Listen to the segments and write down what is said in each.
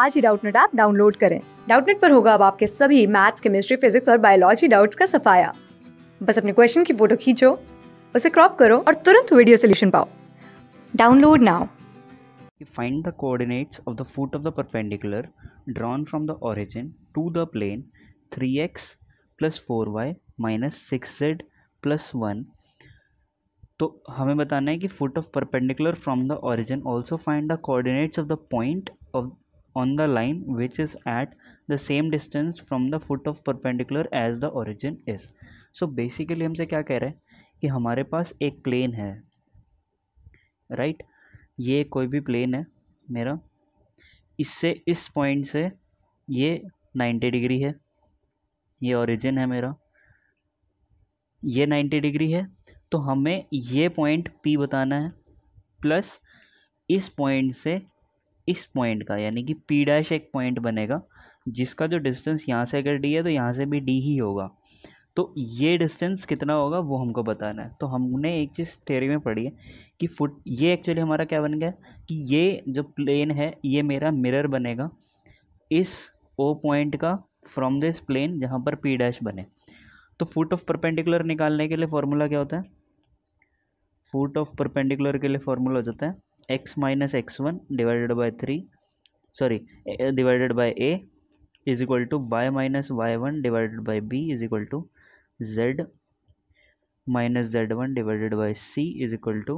आज ही Doubtnut app download करें डाउटनेट पर होगा अब आपके सभी मैथ्स केमिस्ट्री फिजिक्स और बायोलॉजी डाउट्स का सफाया बस अपने क्वेश्चन की फोटो खींचो उसे क्रॉप करो और तुरंत वीडियो सोल्यूशन पाओ download now Find the coordinates of the foot of the perpendicular drawn from the origin to the plane 3x plus 4y minus 6z plus 1 तो हमें बताना है कि foot of perpendicular from the origin also find the coordinates of the point of on the line which is at the same distance from the foot of perpendicular as the origin is. So basically हमसे क्या कह रहे हैं कि हमारे पास एक plane है right? ये कोई भी plane है मेरा इससे इस point से ये 90 degree है ये origin है मेरा ये 90 degree है तो हमें ये point P बताना है plus इस point से इस पॉइंट का यानी कि पी डैश एक पॉइंट बनेगा जिसका जो डिस्टेंस यहाँ से अगर डी है तो यहाँ से भी डी ही होगा तो ये डिस्टेंस कितना होगा वो हमको बताना है तो हमने एक चीज़ थेरी में पढ़ी है कि फुट ये एक्चुअली हमारा क्या बन गया कि ये जो प्लेन है ये मेरा मिरर बनेगा इस ओ पॉइंट का फ्रॉम दिस प्लेन जहाँ पर पी डैश बने तो फुट ऑफ परपेंडिकुलर निकालने के लिए फॉर्मूला क्या होता है फुट ऑफ परपेंडिकुलर के लिए फॉर्मूला हो जाता है x minus x1 divided by 3 sorry divided by a is equal to y minus y1 divided by b is equal to z minus Z one divided by C is equal to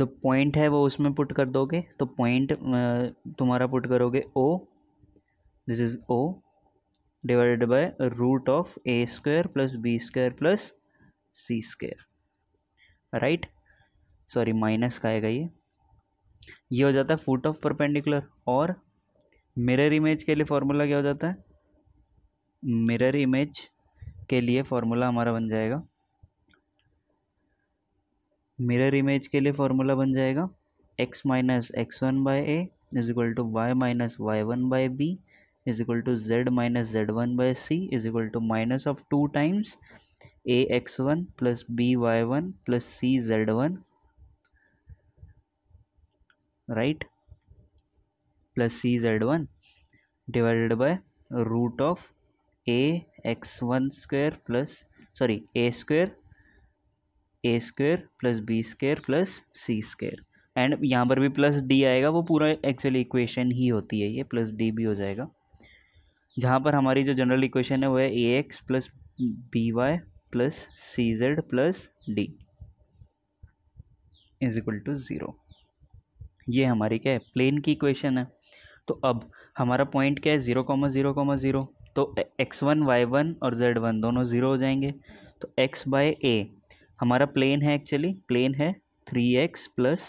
जो point है वो उसमें put कर दोगे तो point तुम्हारा put करोगे O this is O divided by root of A square plus B square plus C square right sorry minus का आएगा ये ये हो जाता है फुट ऑफ परपेंडिकुलर और मिरर इमेज के लिए फार्मूला क्या हो जाता है मिरर इमेज के लिए फार्मूला हमारा बन जाएगा मिरर इमेज के लिए फार्मूला बन जाएगा X minus X one by A is equal to Y minus Y one by B is equal to Z minus Z one by C is equal to minus of two times A X one plus B Y one plus C Z one right plus c z1 divided by root of a x1 square plus sorry a square A square plus B square plus C square and यहाँ पर भी plus D आएगा वो पूरा actually equation ही होती है ये plus D भी हो जाएगा जहाँ पर हमारी जो जनरल इक्वेशन है वो है A X plus B Y plus C Z plus D is equal to zero ये हमारी क्या है प्लेन की इक्वेशन है तो अब हमारा पॉइंट क्या है zero comma zero comma zero तो एक्स वन वाई वन और जेड वन दोनों ज़ीरो हो जाएंगे तो एक्स बाय ए हमारा प्लेन है एक्चुअली प्लेन है three X plus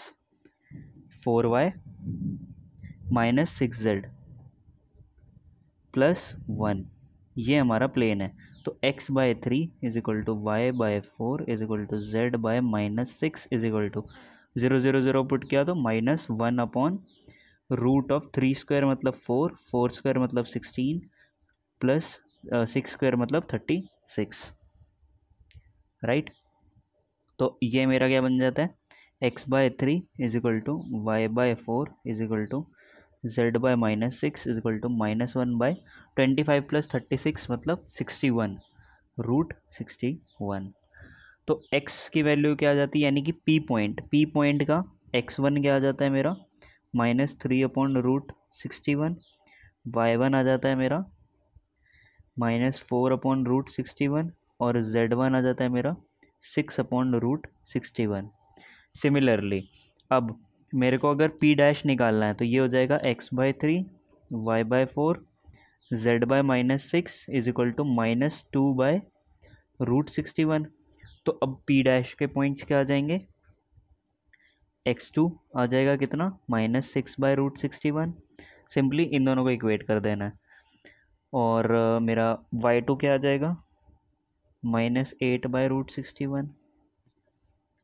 four Y minus six Z plus one ये हमारा प्लेन है तो X by three is equal to Y by four is equal to Z by minus six is equal to zero zero zero put किया तो minus one upon root of three square मतलब four four square मतलब sixteen plus six square मतलब thirty six right तो ये मेरा क्या बन जाता है X by three is equal to Y by four is equal to Z by minus six is equal to minus one by twenty five plus thirty six मतलब sixty one root sixty one तो X की value क्या आ जाती है यानी कि P point P point का एक्स वन क्या आ जाता है मेरा minus three upon root sixty one Y one आ जाता है मेरा minus four upon root sixty one और जेड वन आ जाता है मेरा six upon root sixty one similarly अब मेरे को अगर पी डैश निकालना है तो ये हो जाएगा X by three Y by four Z by minus six is equal to minus two by root sixty one तो अब पी डैश के पॉइंट्स क्या आ जाएंगे एक्स टू आ जाएगा कितना minus six by root sixty one simply इन दोनों को इक्वेट कर देना है और uh, मेरा वाई टू क्या आ जाएगा minus eight by root sixty one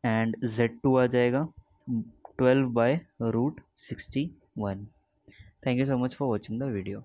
and Z two आ जाएगा twelve by root sixty one thank you so much for watching the video